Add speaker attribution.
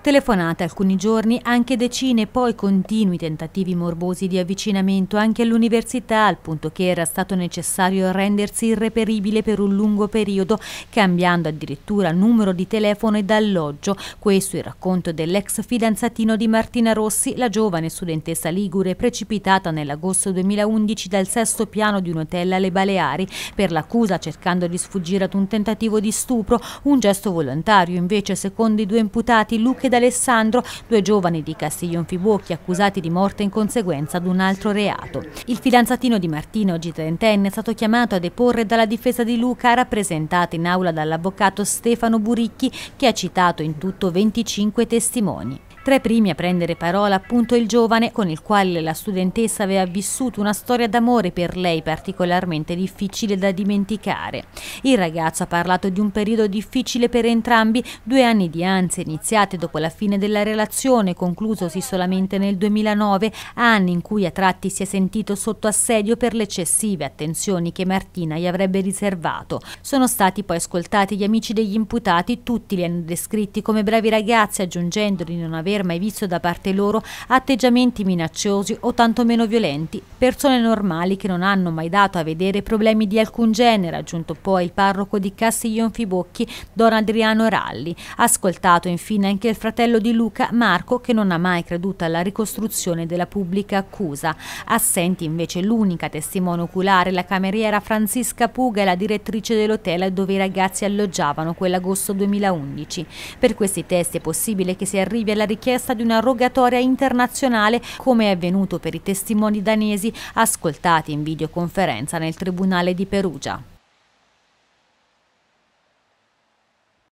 Speaker 1: Telefonate alcuni giorni, anche decine poi continui tentativi morbosi di avvicinamento anche all'università, al punto che era stato necessario rendersi irreperibile per un lungo periodo, cambiando addirittura numero di telefono ed alloggio. Questo è il racconto dell'ex fidanzatino di Martina Rossi, la giovane studentessa ligure precipitata nell'agosto 2011 dal sesto piano di un hotel alle Baleari per l'accusa cercando di sfuggire ad un tentativo di stupro, un gesto volontario invece secondo i due imputati Luca ed Alessandro, due giovani di Castiglion Fibocchi accusati di morte in conseguenza di un altro reato. Il fidanzatino di Martino, oggi trentenne, è stato chiamato a deporre dalla difesa di Luca rappresentata in aula dall'avvocato Stefano Buricchi che ha citato in tutto 25 testimoni. Tra i primi a prendere parola appunto il giovane con il quale la studentessa aveva vissuto una storia d'amore per lei particolarmente difficile da dimenticare. Il ragazzo ha parlato di un periodo difficile per entrambi, due anni di ansia iniziate dopo la fine della relazione, conclusosi solamente nel 2009, anni in cui a tratti si è sentito sotto assedio per le eccessive attenzioni che Martina gli avrebbe riservato. Sono stati poi ascoltati gli amici degli imputati, tutti li hanno descritti come bravi ragazzi, aggiungendo di non aver aver mai visto da parte loro atteggiamenti minacciosi o tantomeno violenti. Persone normali che non hanno mai dato a vedere problemi di alcun genere, aggiunto poi il parroco di Castiglion Fibocchi, Don Adriano Ralli. Ascoltato infine anche il fratello di Luca, Marco, che non ha mai creduto alla ricostruzione della pubblica accusa. Assenti invece l'unica testimone oculare, la cameriera Francisca Puga e la direttrice dell'hotel dove i ragazzi alloggiavano quell'agosto 2011. Per questi testi è possibile che si arrivi alla richiesta richiesta di una rogatoria internazionale come è avvenuto per i testimoni danesi ascoltati in videoconferenza nel Tribunale di Perugia.